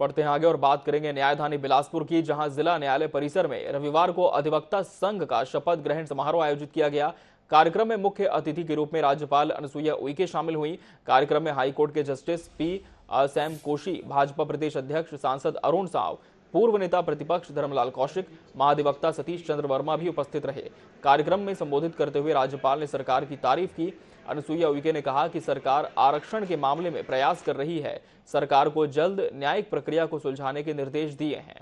बढ़ते हैं आगे और बात करेंगे न्यायधानी बिलासपुर की जहां जिला न्यायालय परिसर में रविवार को अधिवक्ता संघ का शपथ ग्रहण समारोह आयोजित किया गया कार्यक्रम में मुख्य अतिथि के रूप में राज्यपाल अनुसुईया उइके शामिल हुई कार्यक्रम में हाईकोर्ट के justice P Sam Koshy Bhajpa प्रदेश अध्यक्ष सांसद अरुण साव पूर्व नेता प्रतिपक्ष धर्मलाल कौशिक महाधिवक्ता सतीश चंद्र वर्मा भी उपस्थित रहे कार्यक्रम में संबोधित करते हुए राज्यपाल ने सरकार की तारीफ की अनुसुईया उइके ने कहा कि सरकार आरक्षण के मामले में प्रयास कर रही है सरकार को जल्द न्यायिक प्रक्रिया को सुलझाने के निर्देश दिए हैं